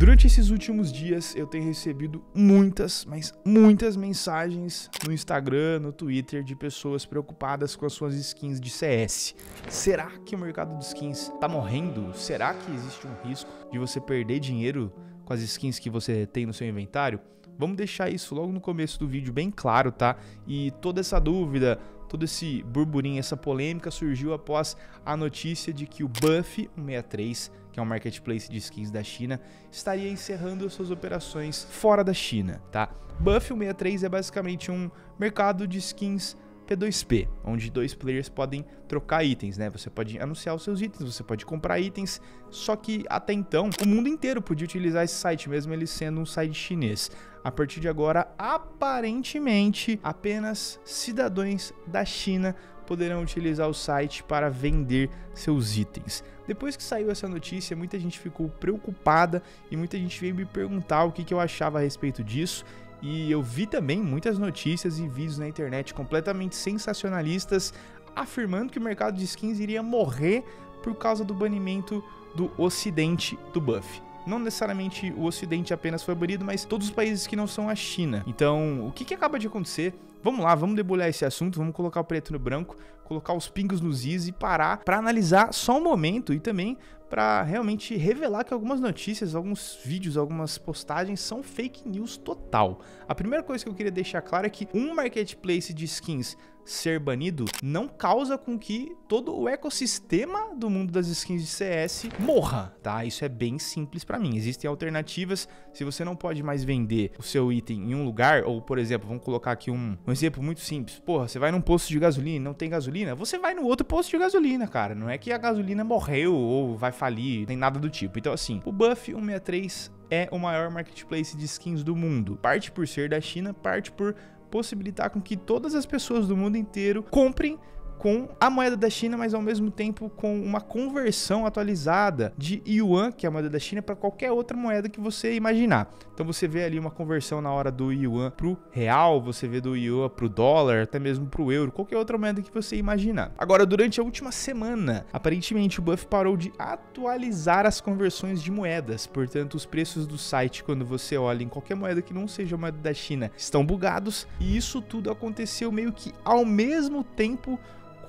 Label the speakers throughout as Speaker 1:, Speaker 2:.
Speaker 1: Durante esses últimos dias eu tenho recebido muitas, mas muitas mensagens no Instagram, no Twitter de pessoas preocupadas com as suas skins de CS. Será que o mercado de skins está morrendo? Será que existe um risco de você perder dinheiro com as skins que você tem no seu inventário? Vamos deixar isso logo no começo do vídeo bem claro, tá? E toda essa dúvida, todo esse burburinho, essa polêmica surgiu após a notícia de que o Buff 163 que é um marketplace de skins da China, estaria encerrando suas operações fora da China, tá? Buff 63 é basicamente um mercado de skins P2P, onde dois players podem trocar itens, né? Você pode anunciar os seus itens, você pode comprar itens, só que até então o mundo inteiro podia utilizar esse site, mesmo ele sendo um site chinês. A partir de agora, aparentemente, apenas cidadãos da China poderão utilizar o site para vender seus itens. Depois que saiu essa notícia, muita gente ficou preocupada e muita gente veio me perguntar o que, que eu achava a respeito disso. E eu vi também muitas notícias e vídeos na internet completamente sensacionalistas afirmando que o mercado de skins iria morrer por causa do banimento do ocidente do buff. Não necessariamente o ocidente apenas foi banido, mas todos os países que não são a China. Então, o que, que acaba de acontecer Vamos lá, vamos debulhar esse assunto, vamos colocar o preto no branco, colocar os pingos nos is e parar para analisar só um momento e também para realmente revelar que algumas notícias, alguns vídeos, algumas postagens são fake news total. A primeira coisa que eu queria deixar claro é que um marketplace de skins ser banido não causa com que todo o ecossistema do mundo das skins de CS morra, tá? Isso é bem simples para mim. Existem alternativas. Se você não pode mais vender o seu item em um lugar, ou por exemplo, vamos colocar aqui um, um exemplo muito simples. Porra, você vai num posto de gasolina e não tem gasolina, você vai no outro posto de gasolina, cara. Não é que a gasolina morreu ou vai falir, nem nada do tipo. Então assim, o Buff 163 é o maior marketplace de skins do mundo. Parte por ser da China, parte por possibilitar com que todas as pessoas do mundo inteiro comprem com a moeda da China, mas ao mesmo tempo com uma conversão atualizada de yuan, que é a moeda da China, para qualquer outra moeda que você imaginar. Então você vê ali uma conversão na hora do yuan o real, você vê do yuan o dólar, até mesmo para o euro, qualquer outra moeda que você imaginar. Agora, durante a última semana, aparentemente o Buff parou de atualizar as conversões de moedas, portanto os preços do site quando você olha em qualquer moeda que não seja moeda da China estão bugados e isso tudo aconteceu meio que ao mesmo tempo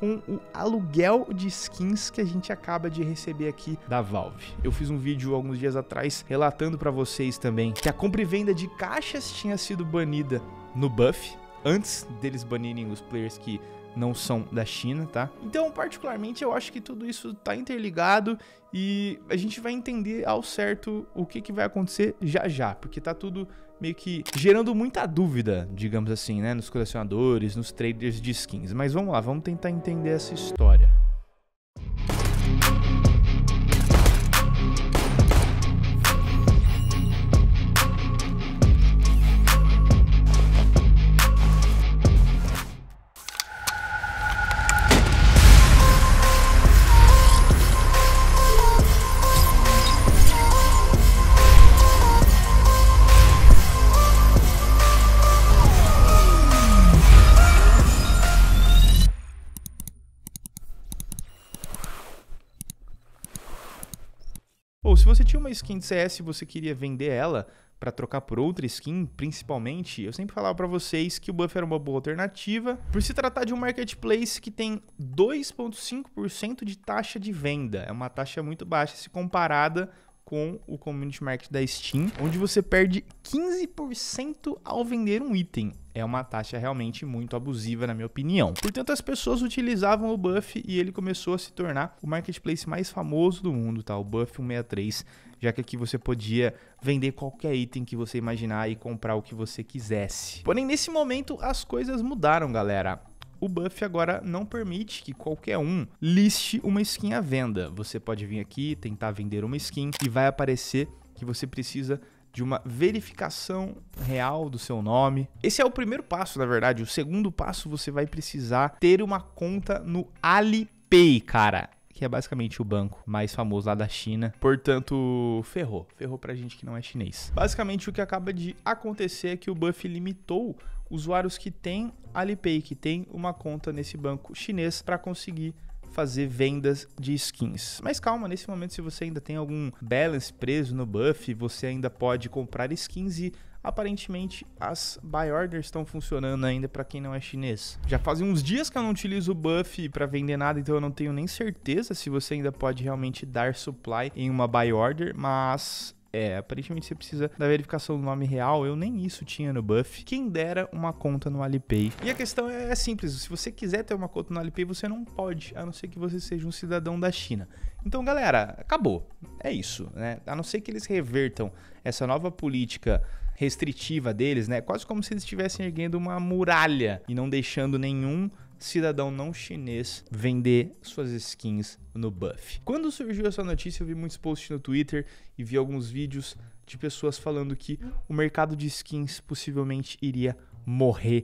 Speaker 1: com o aluguel de skins que a gente acaba de receber aqui da Valve. Eu fiz um vídeo alguns dias atrás relatando para vocês também que a compra e venda de caixas tinha sido banida no buff, antes deles banirem os players que não são da China, tá? Então, particularmente, eu acho que tudo isso tá interligado e a gente vai entender ao certo o que, que vai acontecer já já, porque tá tudo meio que gerando muita dúvida, digamos assim, né, nos colecionadores, nos traders de skins. Mas vamos lá, vamos tentar entender essa história. skin de CS e você queria vender ela para trocar por outra skin, principalmente, eu sempre falava para vocês que o buff era uma boa alternativa, por se tratar de um marketplace que tem 2.5% de taxa de venda. É uma taxa muito baixa se comparada com o Community Market da Steam, onde você perde 15% ao vender um item. É uma taxa realmente muito abusiva, na minha opinião. Portanto, as pessoas utilizavam o Buff e ele começou a se tornar o marketplace mais famoso do mundo, tá? O Buff 163 já que aqui você podia vender qualquer item que você imaginar e comprar o que você quisesse. Porém, nesse momento as coisas mudaram, galera o buff agora não permite que qualquer um liste uma skin à venda. Você pode vir aqui, tentar vender uma skin e vai aparecer que você precisa de uma verificação real do seu nome. Esse é o primeiro passo, na verdade. O segundo passo, você vai precisar ter uma conta no Alipay, cara que é basicamente o banco mais famoso lá da China. Portanto, ferrou. Ferrou pra gente que não é chinês. Basicamente, o que acaba de acontecer é que o Buff limitou usuários que têm Alipay, que tem uma conta nesse banco chinês, para conseguir fazer vendas de skins. Mas calma, nesse momento, se você ainda tem algum balance preso no buff, você ainda pode comprar skins e aparentemente as buy orders estão funcionando ainda para quem não é chinês. Já fazem uns dias que eu não utilizo o buff para vender nada, então eu não tenho nem certeza se você ainda pode realmente dar supply em uma buy order, mas é, aparentemente você precisa da verificação do nome real. Eu nem isso tinha no Buff. Quem dera uma conta no Alipay. E a questão é, é simples. Se você quiser ter uma conta no Alipay, você não pode, a não ser que você seja um cidadão da China. Então, galera, acabou. É isso, né? A não ser que eles revertam essa nova política restritiva deles, né? Quase como se eles estivessem erguendo uma muralha e não deixando nenhum cidadão não chinês vender suas skins no Buff. Quando surgiu essa notícia, eu vi muitos posts no Twitter e vi alguns vídeos de pessoas falando que o mercado de skins possivelmente iria morrer,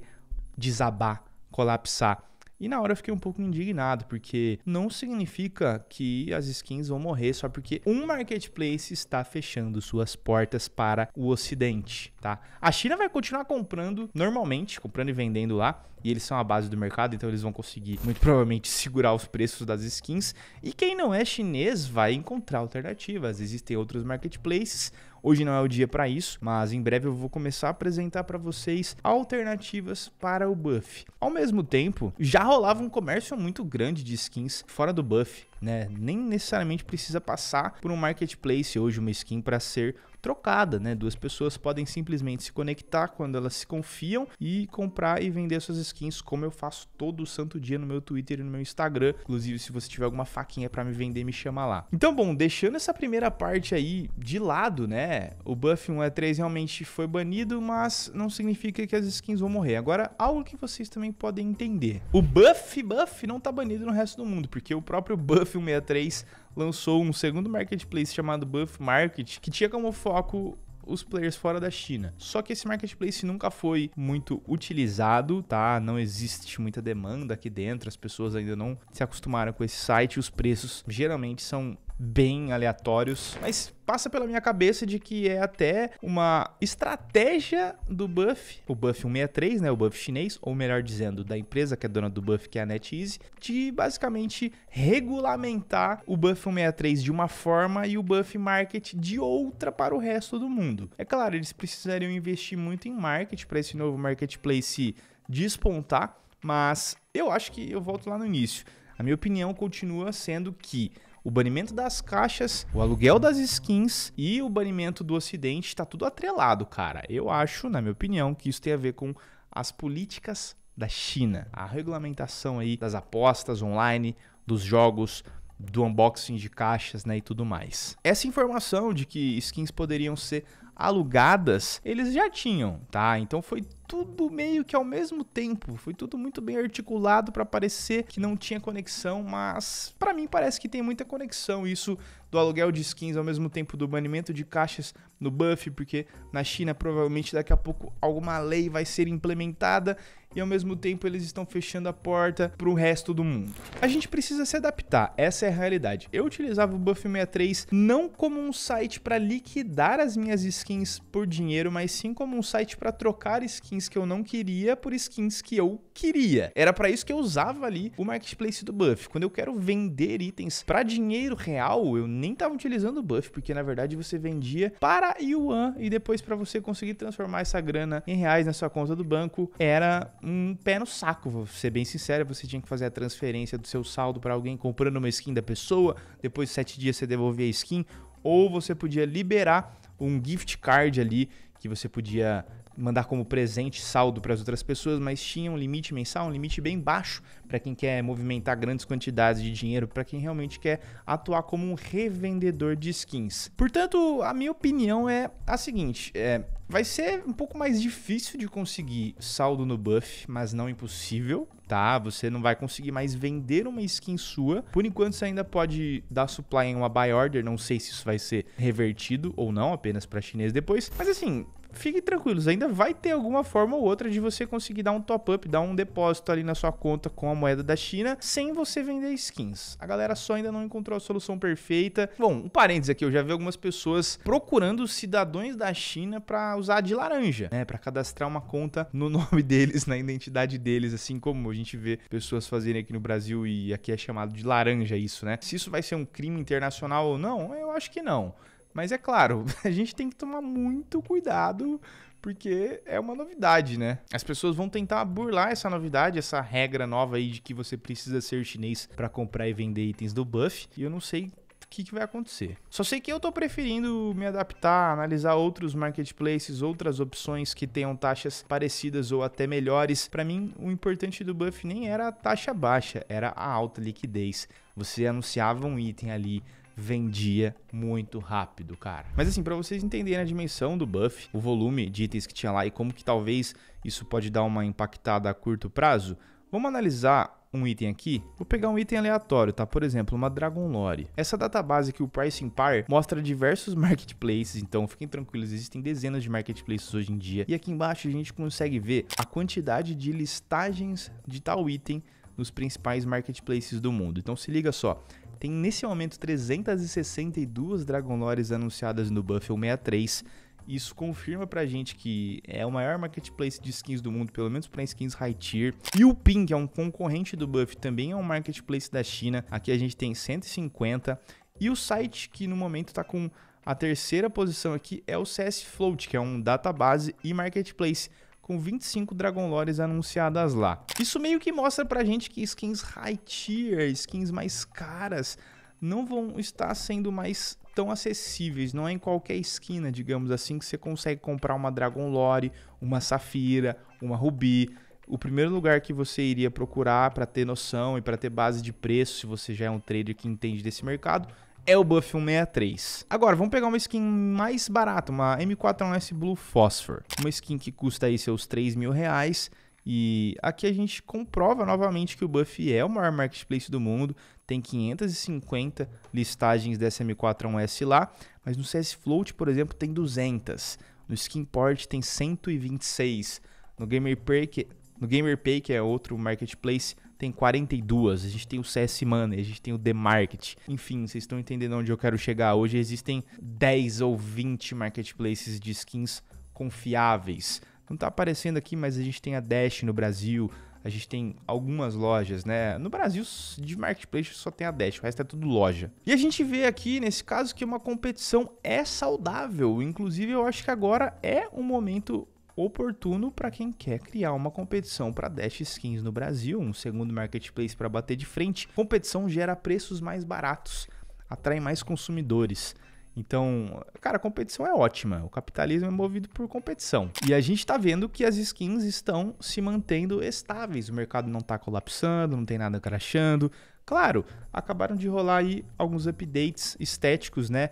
Speaker 1: desabar, colapsar e na hora eu fiquei um pouco indignado, porque não significa que as skins vão morrer só porque um marketplace está fechando suas portas para o ocidente, tá? A China vai continuar comprando normalmente, comprando e vendendo lá, e eles são a base do mercado, então eles vão conseguir muito provavelmente segurar os preços das skins. E quem não é chinês vai encontrar alternativas. Existem outros marketplaces Hoje não é o dia para isso, mas em breve eu vou começar a apresentar para vocês alternativas para o buff. Ao mesmo tempo, já rolava um comércio muito grande de skins fora do buff né? Nem necessariamente precisa passar por um marketplace hoje uma skin para ser trocada, né? Duas pessoas podem simplesmente se conectar quando elas se confiam e comprar e vender suas skins, como eu faço todo santo dia no meu Twitter e no meu Instagram. Inclusive, se você tiver alguma faquinha para me vender, me chama lá. Então, bom, deixando essa primeira parte aí de lado, né? O buff 1 a 3 realmente foi banido, mas não significa que as skins vão morrer. Agora, algo que vocês também podem entender. O buff buff não tá banido no resto do mundo, porque o próprio buff Buff 163 lançou um segundo marketplace chamado Buff Market, que tinha como foco os players fora da China. Só que esse marketplace nunca foi muito utilizado, tá? Não existe muita demanda aqui dentro, as pessoas ainda não se acostumaram com esse site, os preços geralmente são bem aleatórios, mas passa pela minha cabeça de que é até uma estratégia do Buff, o Buff 163, né, o Buff chinês, ou melhor dizendo, da empresa que é dona do Buff, que é a NetEase, de basicamente regulamentar o Buff 163 de uma forma e o Buff Market de outra para o resto do mundo. É claro, eles precisariam investir muito em Market para esse novo marketplace despontar, mas eu acho que eu volto lá no início. A minha opinião continua sendo que o banimento das caixas, o aluguel das skins e o banimento do Ocidente está tudo atrelado, cara. Eu acho, na minha opinião, que isso tem a ver com as políticas da China, a regulamentação aí das apostas online, dos jogos, do unboxing de caixas, né, e tudo mais. Essa informação de que skins poderiam ser alugadas, eles já tinham, tá? Então foi tudo meio que ao mesmo tempo, foi tudo muito bem articulado para parecer que não tinha conexão, mas para mim parece que tem muita conexão isso do aluguel de skins ao mesmo tempo do banimento de caixas no buff, porque na China provavelmente daqui a pouco alguma lei vai ser implementada e ao mesmo tempo eles estão fechando a porta para o resto do mundo. A gente precisa se adaptar, essa é a realidade. Eu utilizava o Buff63 não como um site para liquidar as minhas skins por dinheiro, mas sim como um site para trocar skins que eu não queria por skins que eu queria. Era para isso que eu usava ali o marketplace do Buff. Quando eu quero vender itens para dinheiro real, eu nem estava utilizando o Buff, porque na verdade você vendia para yuan e depois para você conseguir transformar essa grana em reais na sua conta do banco, era um pé no saco, vou ser bem sincero. Você tinha que fazer a transferência do seu saldo para alguém comprando uma skin da pessoa, depois de sete dias você devolvia a skin, ou você podia liberar um gift card ali que você podia mandar como presente saldo para as outras pessoas, mas tinha um limite mensal, um limite bem baixo para quem quer movimentar grandes quantidades de dinheiro, para quem realmente quer atuar como um revendedor de skins. Portanto, a minha opinião é a seguinte: é, vai ser um pouco mais difícil de conseguir saldo no buff, mas não impossível. Tá, você não vai conseguir mais vender uma skin sua. Por enquanto, você ainda pode dar supply em uma buy order. Não sei se isso vai ser revertido ou não, apenas para chinês depois. Mas assim, fiquem tranquilos, ainda vai ter alguma forma ou outra de você conseguir dar um top-up, dar um depósito ali na sua conta com a moeda da China, sem você vender skins. A galera só ainda não encontrou a solução perfeita. Bom, um parênteses aqui, eu já vi algumas pessoas procurando cidadãos da China para usar de laranja, né, para cadastrar uma conta no nome deles, na identidade deles, assim como a gente vê pessoas fazerem aqui no Brasil e aqui é chamado de laranja isso, né? Se isso vai ser um crime internacional ou não, eu acho que não. Mas é claro, a gente tem que tomar muito cuidado porque é uma novidade, né? As pessoas vão tentar burlar essa novidade, essa regra nova aí de que você precisa ser chinês para comprar e vender itens do Buff. E eu não sei o que, que, vai acontecer. Só sei que eu tô preferindo me adaptar, analisar outros marketplaces, outras opções que tenham taxas parecidas ou até melhores. Para mim, o importante do Buff nem era a taxa baixa, era a alta liquidez. Você anunciava um item ali vendia muito rápido, cara. Mas assim, para vocês entenderem a dimensão do buff, o volume de itens que tinha lá e como que talvez isso pode dar uma impactada a curto prazo, vamos analisar um item aqui, vou pegar um item aleatório, tá? Por exemplo, uma Dragon Lore. Essa database que o Price Empire mostra diversos marketplaces, então fiquem tranquilos, existem dezenas de marketplaces hoje em dia. E aqui embaixo a gente consegue ver a quantidade de listagens de tal item nos principais marketplaces do mundo. Então se liga só, tem nesse momento 362 Dragon Lores anunciadas no Buffalo 63. Isso confirma pra gente que é o maior marketplace de skins do mundo, pelo menos para skins high tier. E o Ping, que é um concorrente do Buff, também é um marketplace da China. Aqui a gente tem 150. E o site que no momento está com a terceira posição aqui é o CS Float, que é um database e marketplace com 25 Dragon Lores anunciadas lá. Isso meio que mostra pra gente que skins high tier, skins mais caras, não vão estar sendo mais tão acessíveis, não é em qualquer esquina, digamos assim, que você consegue comprar uma Dragon Lore, uma Safira, uma Rubi. O primeiro lugar que você iria procurar para ter noção e para ter base de preço, se você já é um trader que entende desse mercado, é o buff 163. Agora, vamos pegar uma skin mais barata, uma M4S Blue Phosphor. Uma skin que custa aí seus 3 mil reais. E aqui a gente comprova novamente que o Buff é o maior marketplace do mundo, tem 550 listagens dessa M41S lá, mas no CS Float, por exemplo, tem 200, no Skinport tem 126, no Gamer no que é outro marketplace, tem 42, a gente tem o CS Money, a gente tem o The Market. Enfim, vocês estão entendendo onde eu quero chegar. Hoje existem 10 ou 20 marketplaces de skins confiáveis. Não está aparecendo aqui, mas a gente tem a Dash no Brasil, a gente tem algumas lojas, né? No Brasil, de marketplace só tem a Dash, o resto é tudo loja. E a gente vê aqui, nesse caso, que é uma competição é saudável. Inclusive, eu acho que agora é um momento oportuno para quem quer criar uma competição para Dash Skins no Brasil, um segundo marketplace para bater de frente. Competição gera preços mais baratos, atrai mais consumidores. Então, cara, a competição é ótima. O capitalismo é movido por competição. E a gente tá vendo que as skins estão se mantendo estáveis. O mercado não tá colapsando, não tem nada crachando. Claro, acabaram de rolar aí alguns updates estéticos, né?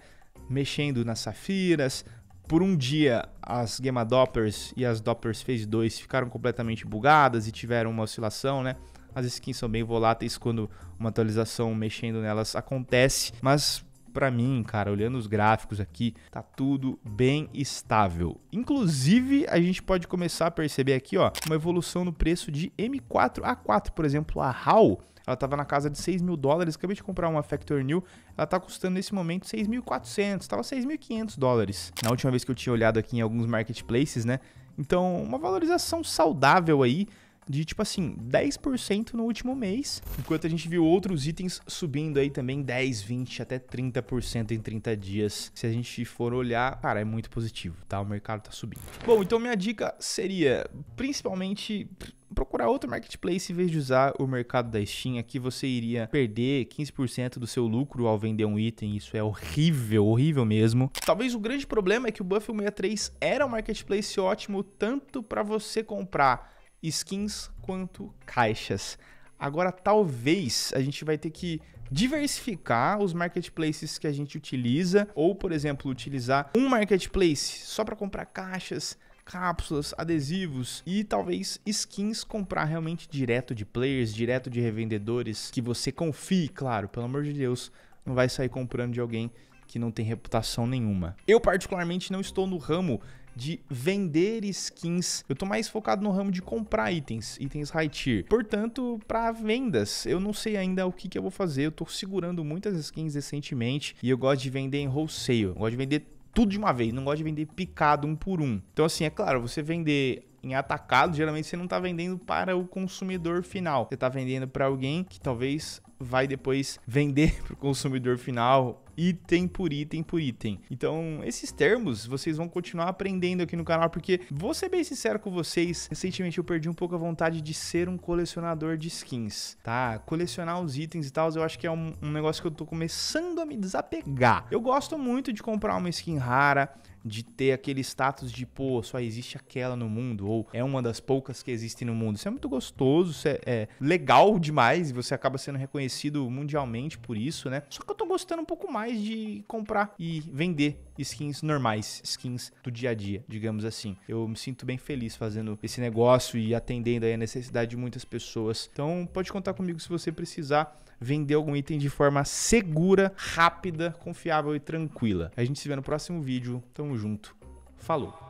Speaker 1: Mexendo nas safiras, por um dia as Gamma Doppers e as Doppers Phase 2 ficaram completamente bugadas e tiveram uma oscilação, né? As skins são bem voláteis quando uma atualização mexendo nelas acontece, mas para mim, cara, olhando os gráficos aqui, tá tudo bem estável. Inclusive, a gente pode começar a perceber aqui, ó, uma evolução no preço de M4 A4, por exemplo, a HAL ela estava na casa de 6 mil dólares. Acabei de comprar uma Factor New, ela está custando nesse momento 6.400, estava 6.500 dólares. Na última vez que eu tinha olhado aqui em alguns marketplaces, né? Então, uma valorização saudável aí de tipo assim, 10% no último mês, enquanto a gente viu outros itens subindo aí também 10, 20 até 30% em 30 dias. Se a gente for olhar, cara, é muito positivo, tá? O mercado tá subindo. Bom, então minha dica seria principalmente procurar outro marketplace em vez de usar o mercado da Steam. Aqui você iria perder 15% do seu lucro ao vender um item. Isso é horrível, horrível mesmo. Talvez o grande problema é que o Buffalo 63 era um marketplace ótimo tanto para você comprar skins quanto caixas. Agora, talvez a gente vai ter que diversificar os marketplaces que a gente utiliza, ou, por exemplo, utilizar um marketplace só para comprar caixas, cápsulas, adesivos e talvez skins comprar realmente direto de players, direto de revendedores que você confie, claro, pelo amor de Deus, não vai sair comprando de alguém que não tem reputação nenhuma. Eu particularmente não estou no ramo de vender skins. Eu tô mais focado no ramo de comprar itens, itens high tier. Portanto, para vendas, eu não sei ainda o que, que eu vou fazer. Eu tô segurando muitas skins recentemente e eu gosto de vender em wholesale. Eu gosto de vender tudo de uma vez, não gosto de vender picado um por um. Então, assim, é claro, você vender em atacado, geralmente você não está vendendo para o consumidor final. Você está vendendo para alguém que talvez vai depois vender para o consumidor final item por item por item. Então, esses termos vocês vão continuar aprendendo aqui no canal, porque vou ser bem sincero com vocês, recentemente eu perdi um pouco a vontade de ser um colecionador de skins, tá? Colecionar os itens e tal, eu acho que é um, um negócio que eu tô começando a me desapegar. Eu gosto muito de comprar uma skin rara, de ter aquele status de, pô, só existe aquela no mundo, ou é uma das poucas que existem no mundo. Isso é muito gostoso, isso é, é legal demais, e você acaba sendo reconhecido mundialmente por isso, né? Só que eu tô gostando um pouco mais de comprar e vender skins normais, skins do dia a dia, digamos assim. Eu me sinto bem feliz fazendo esse negócio e atendendo aí a necessidade de muitas pessoas. Então, pode contar comigo se você precisar vender algum item de forma segura, rápida, confiável e tranquila. A gente se vê no próximo vídeo. Tamo junto. Falou!